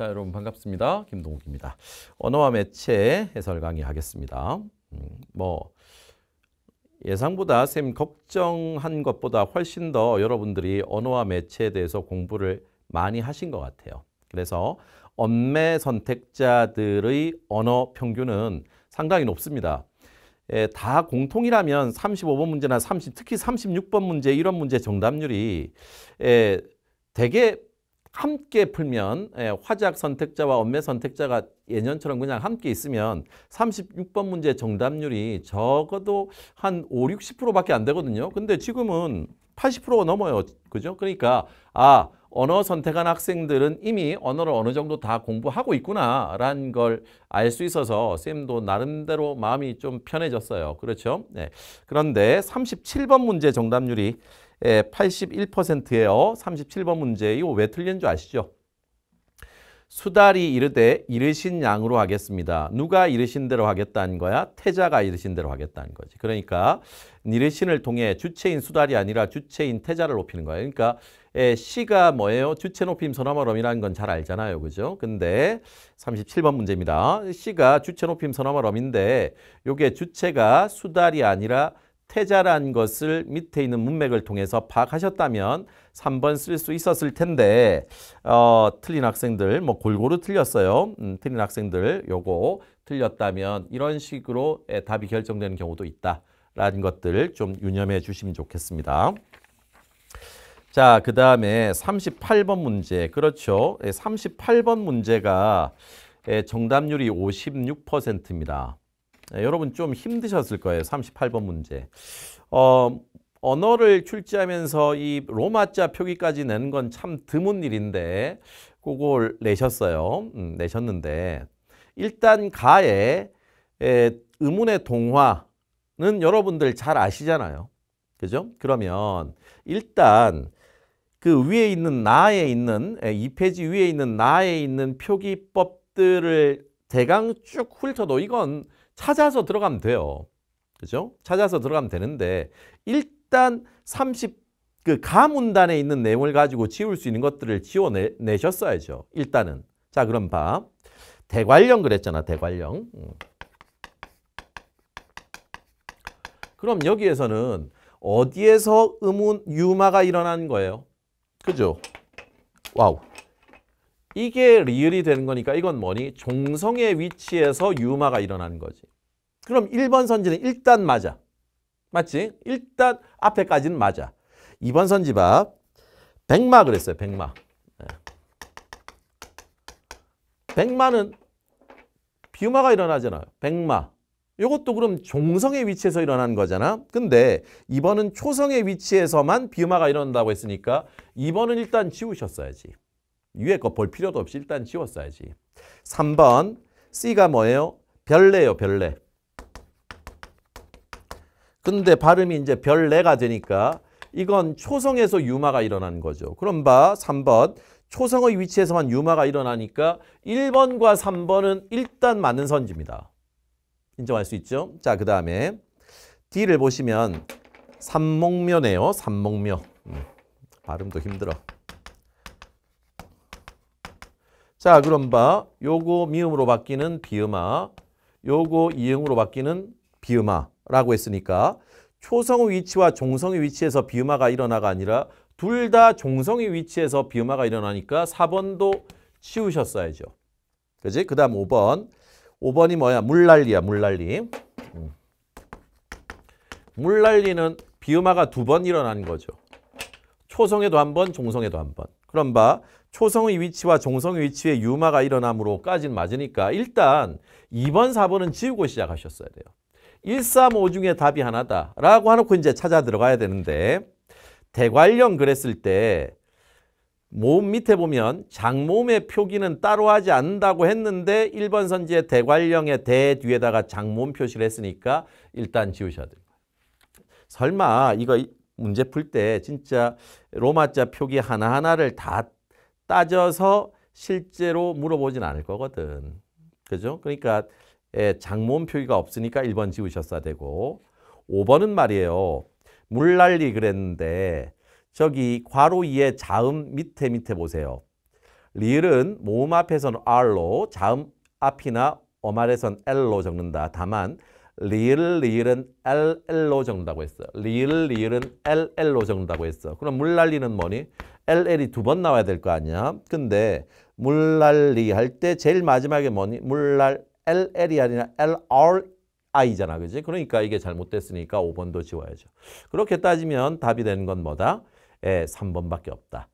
자, 여러분 반갑습니다. 김동욱입니다. 언어와 매체 해설 강의하겠습니다. 음, 뭐 예상보다 쌤 걱정한 것보다 훨씬 더 여러분들이 언어와 매체에 대해서 공부를 많이 하신 것 같아요. 그래서 언매 선택자들의 언어 평균은 상당히 높습니다. 예, 다 공통이라면 35번 문제나 30, 특히 36번 문제 이런 문제 정답률이 예, 되게 함께 풀면 예, 화작 선택자와 원매 선택자가 예년처럼 그냥 함께 있으면 36번 문제 정답률이 적어도 한 5, 60%밖에 안 되거든요. 근데 지금은 80%가 넘어요. 그죠? 그러니까 아 언어 선택한 학생들은 이미 언어를 어느 정도 다 공부하고 있구나라는 걸 알 수 있어서 쌤도 나름대로 마음이 좀 편해졌어요. 그렇죠? 네. 그런데 37번 문제 정답률이 81%예요. 예, 37번 문제 이거 왜 틀린 줄 아시죠? 수달이 이르되 이르신 양으로 하겠습니다. 누가 이르신 대로 하겠다는 거야? 태자가 이르신 대로 하겠다는 거지. 그러니까 이르신을 통해 주체인 수달이 아니라 주체인 태자를 높이는 거야. 그러니까 예, C가 뭐예요? 주체 높임 선화말음이라는 건 잘 알잖아요. 그죠? 근데 37번 문제입니다. C가 주체 높임 선화말음인데 요게 주체가 수달이 아니라 태자란 것을 밑에 있는 문맥을 통해서 파악하셨다면 3번 쓸 수 있었을 텐데 어, 틀린 학생들 뭐 골고루 틀렸어요. 음, 틀린 학생들 요거 틀렸다면 이런 식으로 예, 답이 결정되는 경우도 있다라는 것들 좀 유념해 주시면 좋겠습니다. 자, 그 다음에 38번 문제. 그렇죠. 38번 예, 문제가 예, 정답률이 56%입니다. 예, 여러분 좀 힘드셨을 거예요. 38번 문제. 어, 언어를 출제하면서 이 로마자 표기까지 내는 건참 드문 일인데 그걸 내셨어요. 음, 내셨는데 일단 가에 에, 의문의 동화는 여러분들 잘 아시잖아요. 그죠? 그러면 일단 그 위에 있는 나에 있는 예, 이 페이지 위에 있는 나에 있는 표기법들을 대강 쭉 훑어도 이건 찾아서 들어가면 돼요. 그죠? 찾아서 들어가면 되는데 일단 30 그 가문단에 있는 내용을 가지고 지울 수 있는 것들을 지워내셨어야죠. 일단은. 자 그럼 봐. 대관령 그랬잖아. 대관령. 음. 그럼 여기에서는 어디에서 음운 유마가 일어난 거예요? 그죠? 와우. 이게 리을이 되는 거니까 이건 뭐니? 종성의 위치에서 유마가 일어나는 거지. 그럼 1번 선지는 일단 맞아. 맞지? 일단 앞에까지는 맞아. 2번 선지밥 백마 그랬어요. 백마. 네. 백마는 비유마가 일어나잖아요. 백마. 이것도 그럼 종성의 위치에서 일어난 거잖아. 근데 이번은 초성의 위치에서만 비음화가 일어난다고 했으니까 이번은 일단 지우셨어야지. 위에 거 볼 필요도 없이 일단 지웠어야지. 3번 C가 뭐예요? 별래요별래 근데 발음이 이제 별래가 되니까 이건 초성에서 유마가 일어난 거죠. 그럼 봐 3번 초성의 위치에서만 유마가 일어나니까 1번과 3번은 일단 맞는 선지입니다. 인정할 수 있죠. 자, 그 다음에 D를 보시면 삼목묘네요. 삼목묘. 음, 발음도 힘들어. 자, 그럼 봐. 요거 미음으로 바뀌는 비음아. 요거 이응으로 바뀌는 비음아라고 했으니까 초성의 위치와 종성의 위치에서 비음아가 일어나가 아니라 둘 다 종성의 위치에서 비음아가 일어나니까 4번도 치우셨어야죠. 그지? 그 다음 5번. 5번이 뭐야? 물난리야, 물난리. 음. 물난리는 비음화가 두 번 일어난 거죠. 초성에도 한 번, 종성에도 한 번. 그럼 봐. 초성의 위치와 종성의 위치에 유마가 일어나므로까지 맞으니까 일단 2번, 4번은 지우고 시작하셨어야 돼요. 1, 3, 5 중에 답이 하나다라고 하놓고 이제 찾아 들어가야 되는데 대관령 그랬을 때몸 밑에 보면 장몸의 표기는 따로 하지 않는다고 했는데 1번 선지의 대관령의 대 뒤에다가 장 몸 표시를 했으니까 일단 지우셔야 돼요. 설마 이거 문제 풀 때 진짜 로마자 표기 하나하나를 다 따져서 실제로 물어보진 않을 거거든. 그죠? 그러니까 예, 장모 표기가 없으니까 1번 지우셨어야 되고 5번은 말이에요. 물난리 그랬는데 저기 괄호 2의 자음 밑에 밑에 보세요. 리을은 모음 앞에선 R로 자음 앞이나 어말에선 L로 적는다. 다만 리을 리을은 LL로 적는다고 했어. 리을 리을은 LL로 적는다고 했어. 그럼 물날리는 뭐니? LL이 두 번 나와야 될 거 아니야. 근데 물날리 할 때 제일 마지막에 뭐니? 물날 LL이 아니라 LRI잖아. 그지? 그러니까 이게 잘못됐으니까 5번도 지워야죠. 그렇게 따지면 답이 되는 건 뭐다? 예, 3번밖에 없다.